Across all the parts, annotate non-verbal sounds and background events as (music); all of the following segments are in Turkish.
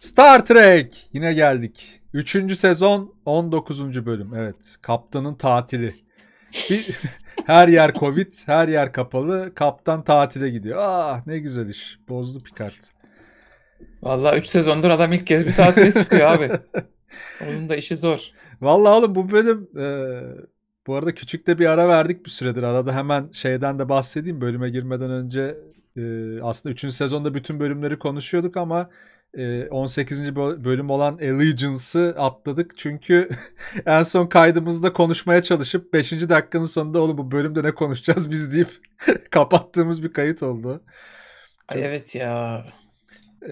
Star Trek yine geldik. Üçüncü sezon 19. bölüm. Evet kaptanın tatili. Bir, (laughs) her yer covid her yer kapalı. Kaptan tatile gidiyor. Ah ne güzel iş. Bozdu Picard. Vallahi 3 sezondur adam ilk kez bir tatile çıkıyor abi. (laughs) Onun da işi zor. Vallahi oğlum bu bölüm e, bu arada küçük de bir ara verdik bir süredir. Arada hemen şeyden de bahsedeyim. Bölüme girmeden önce e, aslında 3. sezonda bütün bölümleri konuşuyorduk ama 18. Ee, bölüm olan Allegiance'ı atladık. Çünkü (laughs) en son kaydımızda konuşmaya çalışıp 5. dakikanın sonunda oğlum bu bölümde ne konuşacağız biz deyip (laughs) kapattığımız bir kayıt oldu. Ay evet ya.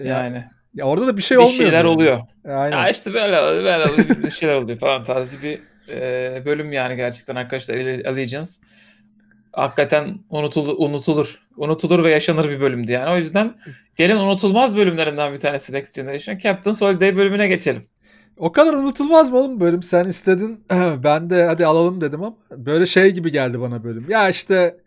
Yani. Ya orada da bir şey bir olmuyor. Bir şeyler yani. oluyor. Aynen. Ya işte böyle böyle bir şeyler oluyor falan tarzı bir e, bölüm yani gerçekten arkadaşlar Allegiance hakikaten unutulur, unutulur. Unutulur ve yaşanır bir bölümdü yani. O yüzden gelin unutulmaz bölümlerinden bir tanesi Next Generation. Captain Soliday bölümüne geçelim. O kadar unutulmaz mı oğlum bölüm? Sen istedin (clears throat) ben de hadi alalım dedim ama böyle şey gibi geldi bana bölüm. Ya işte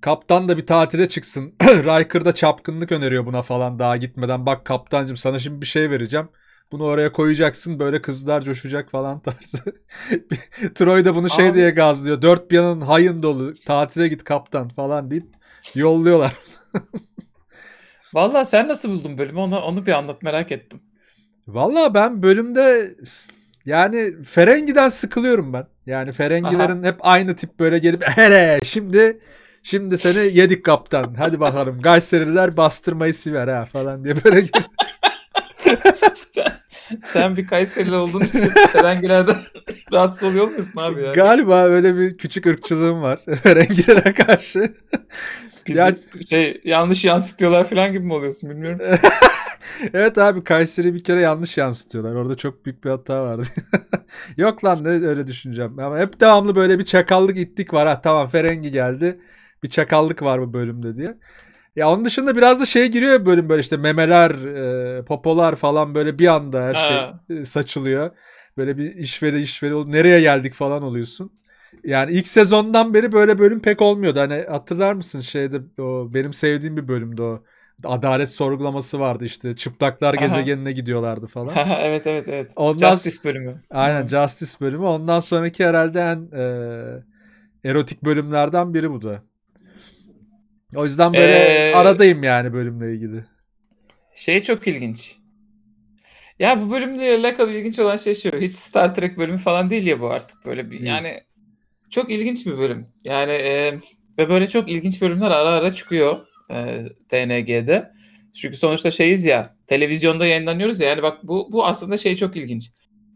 kaptan da bir tatile çıksın. (clears throat) Riker da çapkınlık öneriyor buna falan daha gitmeden. Bak kaptancım sana şimdi bir şey vereceğim. Bunu oraya koyacaksın böyle kızlar coşacak falan tarzı. (laughs) Troy da bunu şey Abi. diye gazlıyor. Dört bir yanın hayın dolu. Tatile git kaptan falan deyip yolluyorlar. (laughs) Valla sen nasıl buldun bölümü onu, onu bir anlat merak ettim. Valla ben bölümde yani Ferengi'den sıkılıyorum ben. Yani Ferengilerin Aha. hep aynı tip böyle gelip hele şimdi şimdi seni yedik kaptan. Hadi bakalım Gayseriler bastırmayı siver ha falan diye böyle sen, bir Kayserili olduğun için Ferengiler'den (laughs) rahatsız oluyor musun abi? Yani? Galiba öyle bir küçük ırkçılığım var Ferengilere (laughs) karşı. Bizi ya... şey, yanlış yansıtıyorlar falan gibi mi oluyorsun bilmiyorum. (laughs) evet abi Kayseri bir kere yanlış yansıtıyorlar. Orada çok büyük bir hata vardı. Yok lan ne öyle düşüneceğim. Ama hep devamlı böyle bir çakallık ittik var. Ha tamam Ferengi geldi. Bir çakallık var bu bölümde diye. Ya onun dışında biraz da şeye giriyor bölüm böyle işte memeler, e, popolar falan böyle bir anda her şey ha. E, saçılıyor. Böyle bir işveri işveri nereye geldik falan oluyorsun. Yani ilk sezondan beri böyle bölüm pek olmuyordu. Hani hatırlar mısın şeyde o benim sevdiğim bir bölümdü o. Adalet sorgulaması vardı işte. Çıplaklar Aha. gezegenine gidiyorlardı (laughs) falan. evet evet evet. Ondan, Justice bölümü. Aynen Justice bölümü. Ondan sonraki herhalde en e, erotik bölümlerden biri bu da. O yüzden böyle ee, aradayım yani bölümle ilgili. Şey çok ilginç. Ya bu bölümle alakalı ilginç olan şey şu. Hiç Star Trek bölümü falan değil ya bu artık böyle bir. Değil. Yani çok ilginç bir bölüm. Yani e, ve böyle çok ilginç bölümler ara ara çıkıyor e, TNG'de. Çünkü sonuçta şeyiz ya. Televizyonda yayınlanıyoruz ya. Yani bak bu bu aslında şey çok ilginç.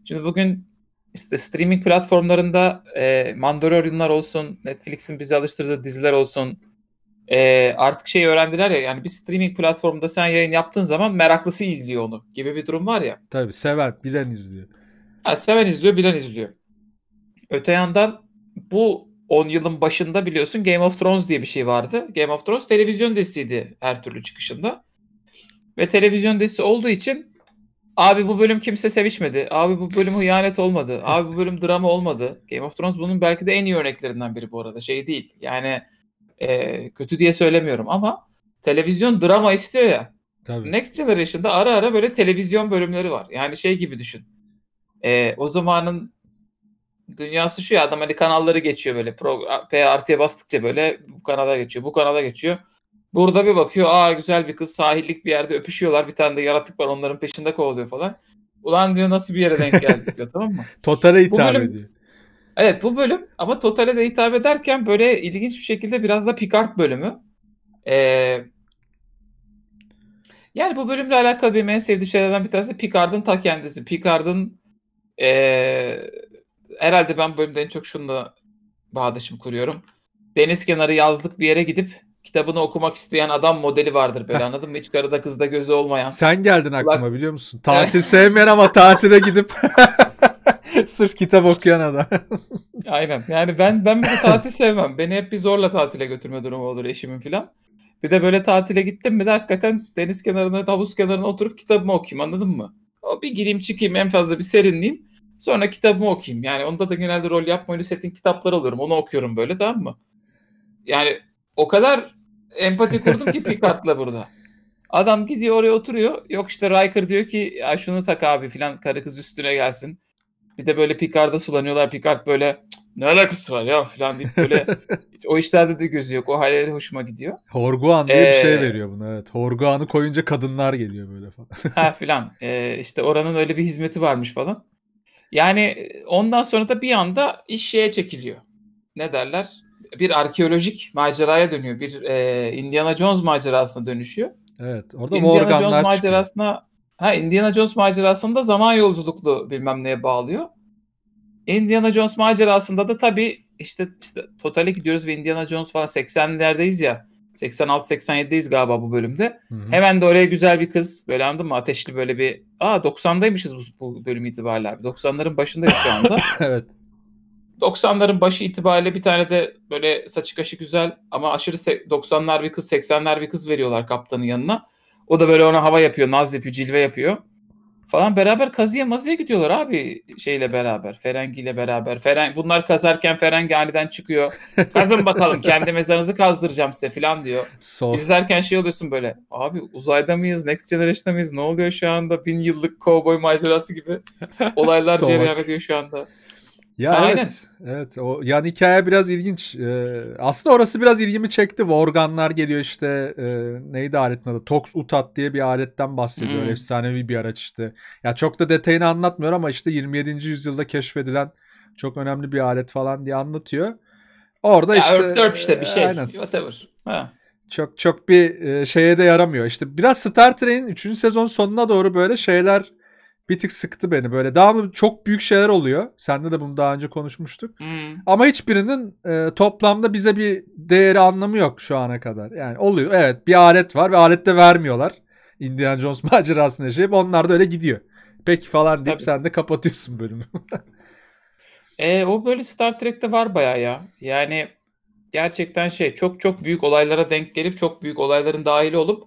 Şimdi bugün işte streaming platformlarında e, Mandalorianlar olsun, Netflix'in bizi alıştırdığı diziler olsun, e, artık şey öğrendiler ya yani bir streaming platformunda sen yayın yaptığın zaman meraklısı izliyor onu gibi bir durum var ya. Tabii seven bilen izliyor. Ha, seven izliyor bilen izliyor. Öte yandan bu 10 yılın başında biliyorsun Game of Thrones diye bir şey vardı. Game of Thrones televizyon dizisiydi her türlü çıkışında. Ve televizyon dizisi olduğu için abi bu bölüm kimse sevişmedi. Abi bu bölüm hıyanet olmadı. Abi bu bölüm drama olmadı. Game of Thrones bunun belki de en iyi örneklerinden biri bu arada. Şey değil. Yani e, kötü diye söylemiyorum ama televizyon drama istiyor ya. Tabii. İşte Next Generation'da ara ara böyle televizyon bölümleri var. Yani şey gibi düşün. E, o zamanın dünyası şu ya adam hani kanalları geçiyor böyle. PRT'ye bastıkça böyle bu kanala geçiyor, bu kanala geçiyor. Burada bir bakıyor aa güzel bir kız sahillik bir yerde öpüşüyorlar. Bir tane de yaratık var onların peşinde kovalıyor falan. Ulan diyor nasıl bir yere denk geldik diyor tamam mı? (laughs) Totara hitap bölüm, ediyor. Evet bu bölüm ama totale de hitap ederken böyle ilginç bir şekilde biraz da Picard bölümü. Ee, yani bu bölümle alakalı benim en sevdiğim şeylerden bir tanesi Picard'ın ta kendisi. Picard'ın ee, herhalde ben bölümde en çok şununla bağdaşım kuruyorum. Deniz kenarı yazlık bir yere gidip kitabını okumak isteyen adam modeli vardır böyle (laughs) anladın mı? Hiç karıda kızda gözü olmayan. Sen geldin aklıma Kulak... biliyor musun? (laughs) Tatil sevmeyen ama tatile gidip (laughs) (laughs) Sırf kitap okuyan adam. (laughs) Aynen. Yani ben ben bizi tatil sevmem. Beni hep bir zorla tatile götürme durumu olur eşimin filan. Bir de böyle tatile gittim mi de hakikaten deniz kenarına, havuz kenarına oturup kitabımı okuyayım anladın mı? O bir gireyim çıkayım en fazla bir serinleyeyim. Sonra kitabımı okuyayım. Yani onda da genelde rol yapma oyunu setting kitapları alıyorum. Onu okuyorum böyle tamam mı? Yani o kadar empati kurdum ki Picard'la burada. Adam gidiyor oraya oturuyor. Yok işte Riker diyor ki ya şunu tak abi filan karı kız üstüne gelsin. Bir de böyle Picard'a sulanıyorlar. Picard böyle ne alakası var ya falan deyip böyle (laughs) hiç o işlerde de gözü yok. O hayalleri hoşuma gidiyor. Horguan diye ee, bir şey ee, veriyor buna evet. Horguan'ı koyunca kadınlar geliyor böyle falan. (laughs) ha filan. Ee, işte oranın öyle bir hizmeti varmış falan. Yani e, ondan sonra da bir anda iş şeye çekiliyor. Ne derler? Bir arkeolojik maceraya dönüyor. Bir e, Indiana Jones macerasına dönüşüyor. Evet. Orada Indiana Jones macerasına çıkıyor. Ha Indiana Jones macerasında zaman yolculuklu bilmem neye bağlıyor. Indiana Jones macerasında da tabii işte, işte totale gidiyoruz ve Indiana Jones falan 80'lerdeyiz ya. 86-87'deyiz galiba bu bölümde. Hı hı. Hemen de oraya güzel bir kız böyle anladın mı? Ateşli böyle bir aa 90'daymışız bu, bu bölüm itibariyle abi. 90'ların başındayız şu anda. (laughs) evet. 90'ların başı itibariyle bir tane de böyle saçı kaşı güzel ama aşırı 90'lar bir kız 80'ler bir kız veriyorlar kaptanın yanına. O da böyle ona hava yapıyor, naz yapıyor, cilve yapıyor. Falan beraber kazıya mazıya gidiyorlar abi şeyle beraber. Ferengi ile beraber. Feren, bunlar kazarken Ferengi aniden çıkıyor. Kazın bakalım kendi mezarınızı kazdıracağım size falan diyor. So. İzlerken şey oluyorsun böyle. Abi uzayda mıyız? Next Generation'da mıyız? Ne oluyor şu anda? Bin yıllık cowboy macerası gibi (laughs) olaylar cereyan ediyor şu anda. Ya Aynen. evet. Evet o yani hikaye biraz ilginç. Ee, aslında orası biraz ilgimi çekti. Organlar geliyor işte e, neydi aletin adı? Tox Utat diye bir aletten bahsediyor. Hmm. Efsanevi bir araç işte. Ya çok da detayını anlatmıyor ama işte 27. yüzyılda keşfedilen çok önemli bir alet falan diye anlatıyor. Orada ya işte örp, işte bir e, şey. Aynen. Whatever. Ha. Çok çok bir e, şeye de yaramıyor. İşte biraz Star Trek'in 3. sezon sonuna doğru böyle şeyler bir tık sıktı beni böyle. Daha çok büyük şeyler oluyor. Sende de bunu daha önce konuşmuştuk. Hmm. Ama hiçbirinin e, toplamda bize bir değeri anlamı yok şu ana kadar. Yani oluyor. Evet bir alet var ve alette vermiyorlar. Indiana Jones (laughs) macerasını yaşayıp onlar da öyle gidiyor. Peki falan deyip Tabii. sen de kapatıyorsun bölümü. (laughs) e, o böyle Star Trek'te var baya ya. Yani gerçekten şey çok çok büyük olaylara denk gelip çok büyük olayların dahili olup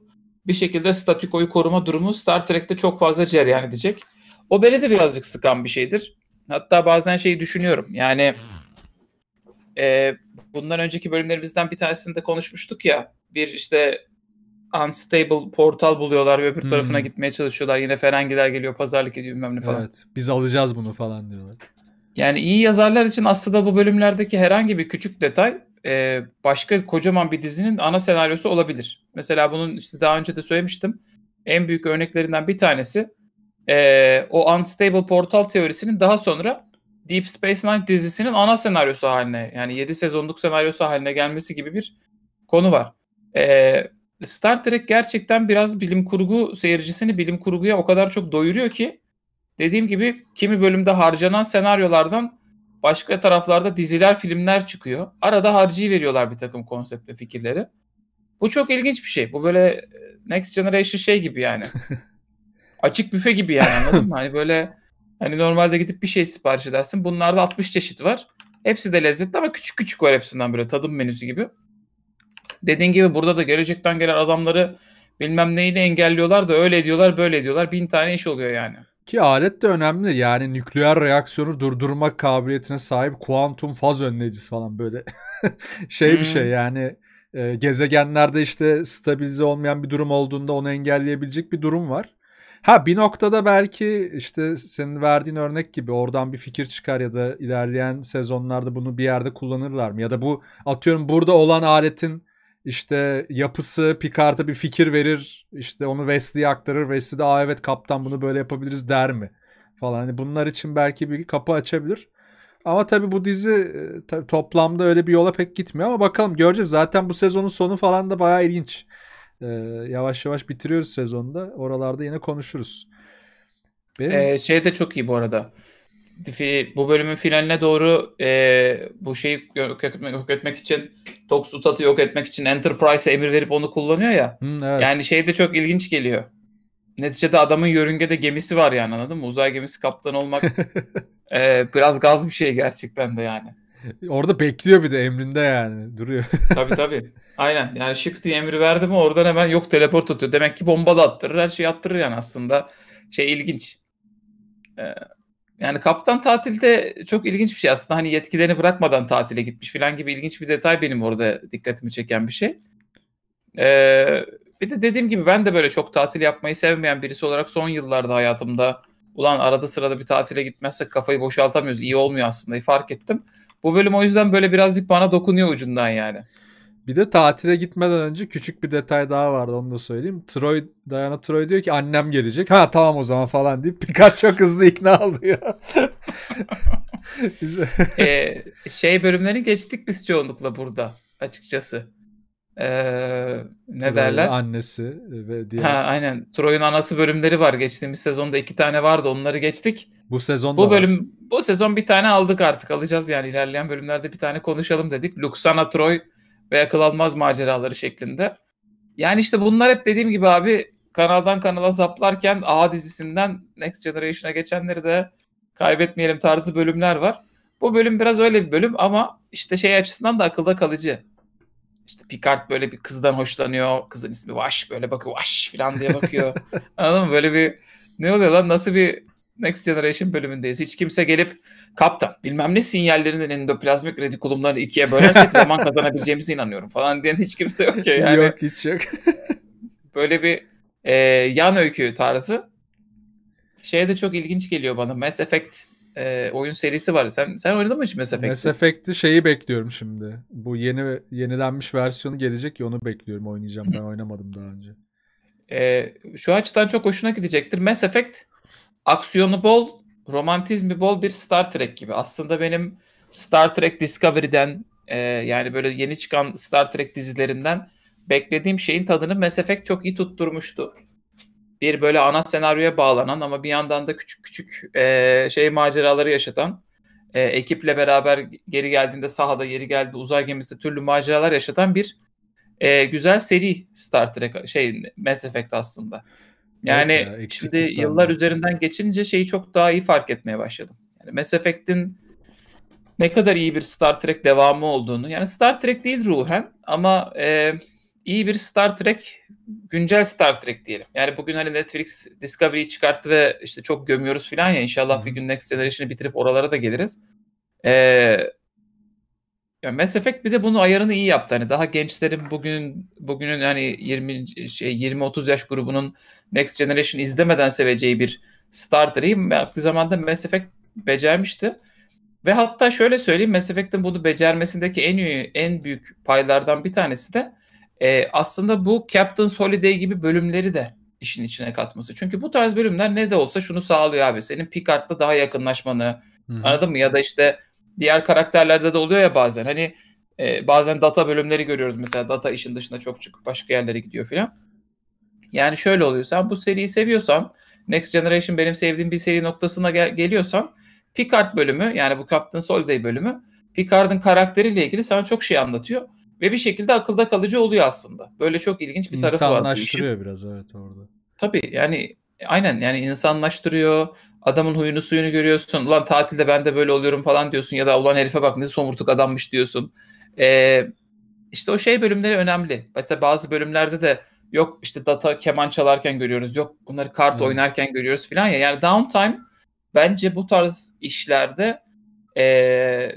bir şekilde statükoyu koruma durumu Star Trek'te çok fazla cereyan edecek. O beni de birazcık sıkan bir şeydir. Hatta bazen şeyi düşünüyorum. Yani e, bundan önceki bölümlerimizden bir tanesinde konuşmuştuk ya. Bir işte unstable portal buluyorlar ve öbür hmm. tarafına gitmeye çalışıyorlar. Yine Ferengiler geliyor pazarlık ediyor bilmem ne falan. Evet biz alacağız bunu falan diyorlar. Yani iyi yazarlar için aslında bu bölümlerdeki herhangi bir küçük detay e, başka kocaman bir dizinin ana senaryosu olabilir. Mesela bunun işte daha önce de söylemiştim. En büyük örneklerinden bir tanesi e, o unstable portal teorisinin daha sonra Deep Space Nine dizisinin ana senaryosu haline yani 7 sezonluk senaryosu haline gelmesi gibi bir konu var. E, Star Trek gerçekten biraz bilim kurgu seyircisini bilim kurguya o kadar çok doyuruyor ki dediğim gibi kimi bölümde harcanan senaryolardan başka taraflarda diziler, filmler çıkıyor. Arada harcıyı veriyorlar bir takım konsept ve fikirleri. Bu çok ilginç bir şey. Bu böyle e, Next Generation şey gibi yani. (laughs) açık büfe gibi yani anladın mı? Hani böyle hani normalde gidip bir şey sipariş edersin. Bunlarda 60 çeşit var. Hepsi de lezzetli ama küçük küçük var hepsinden böyle tadım menüsü gibi. Dediğin gibi burada da gelecekten gelen adamları bilmem neyle engelliyorlar da öyle diyorlar böyle diyorlar. Bin tane iş oluyor yani. Ki alet de önemli. Yani nükleer reaksiyonu durdurmak kabiliyetine sahip kuantum faz önleyicisi falan böyle (laughs) şey, şey hmm. bir şey yani e, gezegenlerde işte stabilize olmayan bir durum olduğunda onu engelleyebilecek bir durum var. Ha bir noktada belki işte senin verdiğin örnek gibi oradan bir fikir çıkar ya da ilerleyen sezonlarda bunu bir yerde kullanırlar mı? Ya da bu atıyorum burada olan aletin işte yapısı Picard'a bir fikir verir. işte onu Wesley'e aktarır. Wesley de aa evet kaptan bunu böyle yapabiliriz der mi? Falan. Hani bunlar için belki bir kapı açabilir. Ama tabii bu dizi e, tabii toplamda öyle bir yola pek gitmiyor ama bakalım göreceğiz. Zaten bu sezonun sonu falan da bayağı ilginç e, yavaş yavaş bitiriyoruz sezonda. Oralarda yine konuşuruz. Benim... Ee, şey de çok iyi bu arada. Bu bölümün finaline doğru e, bu şeyi yok etmek, yok etmek için Toxutat'ı yok etmek için Enterprise'e emir verip onu kullanıyor ya. hmm, evet. Yani şey de çok ilginç geliyor. Neticede adamın yörüngede gemisi var yani anladın mı? Uzay gemisi kaptan olmak (laughs) e, biraz gaz bir şey gerçekten de yani. Orada bekliyor bir de emrinde yani. Duruyor. tabii tabii. Aynen. Yani şık diye emri verdi mi oradan hemen yok teleport atıyor. Demek ki bomba da attırır. Her şeyi attırır yani aslında. Şey ilginç. Ee, yani kaptan tatilde çok ilginç bir şey aslında. Hani yetkilerini bırakmadan tatile gitmiş falan gibi ilginç bir detay benim orada dikkatimi çeken bir şey. Ee, bir de dediğim gibi ben de böyle çok tatil yapmayı sevmeyen birisi olarak son yıllarda hayatımda ulan arada sırada bir tatile gitmezsek kafayı boşaltamıyoruz iyi olmuyor aslında fark ettim. Bu bölüm o yüzden böyle birazcık bana dokunuyor ucundan yani. Bir de tatile gitmeden önce küçük bir detay daha vardı onu da söyleyeyim. Troy, Diana Troy diyor ki annem gelecek. Ha tamam o zaman falan deyip Picard çok hızlı ikna oluyor. (laughs) ee, şey bölümleri geçtik biz çoğunlukla burada açıkçası. Ee, ne Troy'un derler? annesi ve diğer. Ha, aynen. Troy'un anası bölümleri var. Geçtiğimiz sezonda iki tane vardı. Onları geçtik. Bu sezon bu bölüm var. bu sezon bir tane aldık artık alacağız yani ilerleyen bölümlerde bir tane konuşalım dedik. Luxana Troy ve akıl almaz maceraları şeklinde. Yani işte bunlar hep dediğim gibi abi kanaldan kanala zaplarken A dizisinden Next Generation'a geçenleri de kaybetmeyelim tarzı bölümler var. Bu bölüm biraz öyle bir bölüm ama işte şey açısından da akılda kalıcı. İşte Picard böyle bir kızdan hoşlanıyor. Kızın ismi Vaş böyle bakıyor Vaş falan diye bakıyor. (laughs) Anladın mı? Böyle bir ne oluyor lan nasıl bir Next Generation bölümündeyiz. Hiç kimse gelip kaptan bilmem ne sinyallerinin endoplazmik retikulumları ikiye bölersek (laughs) zaman kazanabileceğimize inanıyorum falan diyen hiç kimse yok ya. Yani, yok hiç yok. (laughs) böyle bir e, yan öykü tarzı. Şeye de çok ilginç geliyor bana. Mass Effect e, oyun serisi var. Sen sen oynadın mı hiç Mass Effect'i? Mass Effect'i şeyi bekliyorum şimdi. Bu yeni yenilenmiş versiyonu gelecek ya onu bekliyorum oynayacağım. Ben oynamadım daha önce. E, şu açıdan çok hoşuna gidecektir. Mass Effect aksiyonu bol, romantizmi bol bir Star Trek gibi. Aslında benim Star Trek Discovery'den e, yani böyle yeni çıkan Star Trek dizilerinden beklediğim şeyin tadını Mass Effect çok iyi tutturmuştu. Bir böyle ana senaryoya bağlanan ama bir yandan da küçük küçük e, şey maceraları yaşatan e, ekiple beraber geri geldiğinde sahada geri geldi uzay gemisinde türlü maceralar yaşatan bir e, güzel seri Star Trek şey Mass Effect aslında. Yani evet ya, şimdi yıllar var. üzerinden geçince şeyi çok daha iyi fark etmeye başladım. Yani Mass Effect'in ne kadar iyi bir Star Trek devamı olduğunu. Yani Star Trek değil ruhen ama e, iyi bir Star Trek, güncel Star Trek diyelim. Yani bugün hani Netflix Discovery'yi çıkarttı ve işte çok gömüyoruz falan ya inşallah hmm. bir gün Next Generation'ı bitirip oralara da geliriz. Ee, ya Mass Effect bir de bunu ayarını iyi yaptı. Hani daha gençlerin bugün bugünün hani 20 şey 20 30 yaş grubunun Next Generation izlemeden seveceği bir Star Trek vakti zamanda Mass Effect becermişti. Ve hatta şöyle söyleyeyim Mass Effect'in bunu becermesindeki en iyi, en büyük paylardan bir tanesi de e, aslında bu Captain Holiday gibi bölümleri de işin içine katması. Çünkü bu tarz bölümler ne de olsa şunu sağlıyor abi. Senin Picard'la daha yakınlaşmanı, Hı-hı. anladın mı? Ya da işte diğer karakterlerde de oluyor ya bazen. Hani e, bazen data bölümleri görüyoruz mesela data işin dışında çok çıkıp başka yerlere gidiyor filan. Yani şöyle oluyor sen bu seriyi seviyorsan Next Generation benim sevdiğim bir seri noktasına gel- geliyorsan Picard bölümü yani bu Captain Solday bölümü Picard'ın karakteriyle ilgili sana çok şey anlatıyor ve bir şekilde akılda kalıcı oluyor aslında. Böyle çok ilginç bir tarafı var bu işin. biraz evet orada. Tabii yani aynen yani insanlaştırıyor. Adamın huyunu suyunu görüyorsun. Ulan tatilde ben de böyle oluyorum falan diyorsun. Ya da ulan herife bak ne somurtuk adammış diyorsun. Ee, işte o şey bölümleri önemli. Mesela bazı bölümlerde de yok işte data keman çalarken görüyoruz. Yok bunları kart hmm. oynarken görüyoruz falan ya. Yani downtime bence bu tarz işlerde e,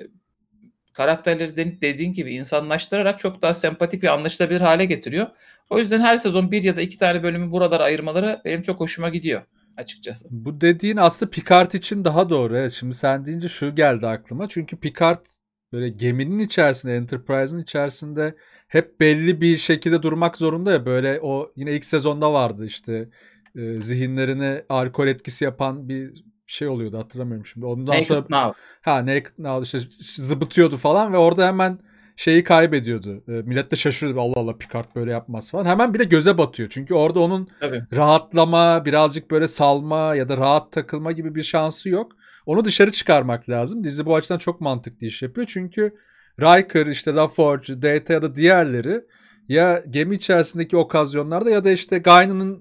karakterleri dediğin gibi insanlaştırarak çok daha sempatik ve anlaşılabilir hale getiriyor. O yüzden her sezon bir ya da iki tane bölümü buralara ayırmaları benim çok hoşuma gidiyor açıkçası. Bu dediğin aslında Picard için daha doğru. Evet, şimdi sen deyince şu geldi aklıma. Çünkü Picard böyle geminin içerisinde, Enterprise'ın içerisinde hep belli bir şekilde durmak zorunda ya. Böyle o yine ilk sezonda vardı işte e, zihinlerini alkol etkisi yapan bir şey oluyordu hatırlamıyorum şimdi. Ondan Naked sonra Now. ha Naked Now işte zıbıtıyordu falan ve orada hemen şeyi kaybediyordu. E, millet de şaşırıyordu. Allah Allah Picard böyle yapmaz falan. Hemen bir de göze batıyor. Çünkü orada onun Tabii. rahatlama, birazcık böyle salma ya da rahat takılma gibi bir şansı yok. Onu dışarı çıkarmak lazım. Dizi bu açıdan çok mantıklı iş yapıyor. Çünkü Riker, işte LaForge, Data ya da diğerleri ya gemi içerisindeki okazyonlarda ya da işte Guinan'ın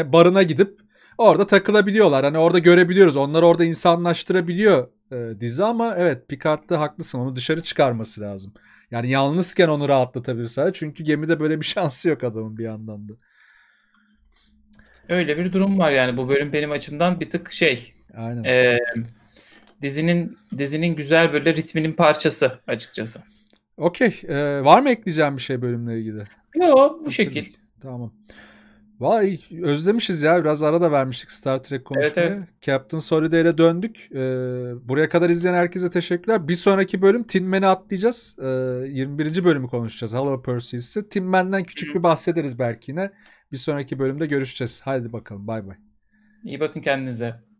e, barına gidip orada takılabiliyorlar. Hani orada görebiliyoruz. Onları orada insanlaştırabiliyor e, dizi ama evet Picard'da haklısın. Onu dışarı çıkarması lazım. Yani yalnızken onu rahatlatabilir sadece. Çünkü gemide böyle bir (laughs) şansı yok adamın bir yandan da. Öyle bir durum var yani. Bu bölüm benim açımdan bir tık şey. Aynen. E, dizinin dizinin güzel böyle ritminin parçası açıkçası. Okey. E, var mı ekleyeceğim bir şey bölümle ilgili? Yok bu Bitirmiş. şekil. Tamam. Vay özlemişiz ya biraz ara da vermiştik Star Trek konuşmaya. Evet, evet. Captain Soliday'le döndük. Ee, buraya kadar izleyen herkese teşekkürler. Bir sonraki bölüm Tin Man'i atlayacağız. Ee, 21. bölümü konuşacağız. Hello Percy'si. Tin Man'den küçük hı bir bahsederiz belki yine. Bir sonraki bölümde görüşeceğiz. Haydi bakalım bay bay. İyi bakın kendinize.